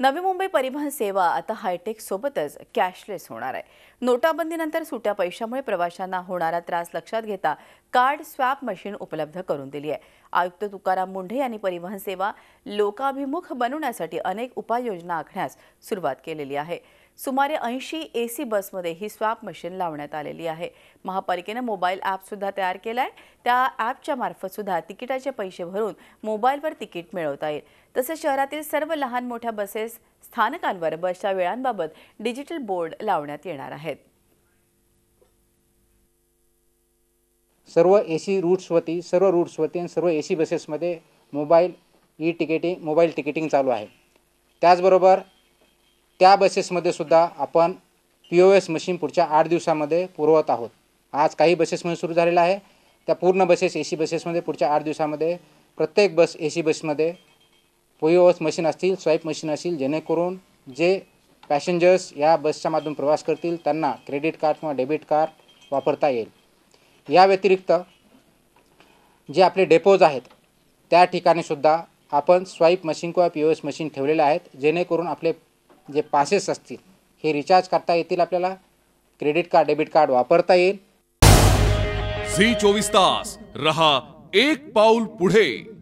नवी मुंबई परिवहन सेवा आता हायटेक सोबतच कॅशलेस होणार आहे नोटाबंदीनंतर सुट्या पैशामुळे प्रवाशांना होणारा त्रास लक्षात घेता कार्ड स्वॅप मशीन उपलब्ध करून दिली आहे आयुक्त तुकाराम मुंढे यांनी परिवहन सेवा लोकाभिमुख बनवण्यासाठी अनेक उपाययोजना आखण्यास सुरुवात केलेली आहे सुमारे ऐंशी ए सी बसमध्ये ही स्वॅप मशीन लावण्यात आलेली आहे महापालिकेनं मोबाईल ॲपसुद्धा तयार केला आहे त्या ॲपच्या मार्फतसुद्धा तिकिटाचे पैसे भरून मोबाईलवर तिकीट मिळवता येईल तसेच शहरातील सर्व लहान मोठ्या बसेस स्थानकांवर बसच्या वेळांबाबत डिजिटल बोर्ड लावण्यात येणार आहेत सर्व ए सी रूट्सवरती सर्व रूट्सवरती आणि सर्व ए सी बसेसमध्ये mobile e ticketing mobile ticketing चालू आहे त्याचबरोबर त्या बसेसमध्ये सुद्धा आपण पी ओ एस मशीन पुढच्या आठ दिवसामध्ये पुरवत आहोत आज काही बसेसमध्ये सुरू झालेलं आहे त्या पूर्ण बसेस ए सी बसेसमध्ये पुढच्या आठ दिवसामध्ये प्रत्येक बस ए सी बसमध्ये पी ओ एस मशीन असतील स्वाईप मशीन असतील जेणेकरून जे पॅसेंजर्स या बसच्या माध्यम प्रवास करतील त्यांना क्रेडिट कार्ड किंवा डेबिट कार्ड वापरता येईल या व्यतिरिक्त जे आपले डेपोज आहेत त्या ठिकाणीसुद्धा आपण स्वाईप मशीन किंवा पी ओ एस मशीन ठेवलेल्या आहेत जेणेकरून आपले जे पासेस असतील हे रिचार्ज करता येतील आपल्याला क्रेडिट कार्ड डेबिट कार्ड वापरता येईल झी चोवीस तास रहा एक पाऊल पुढे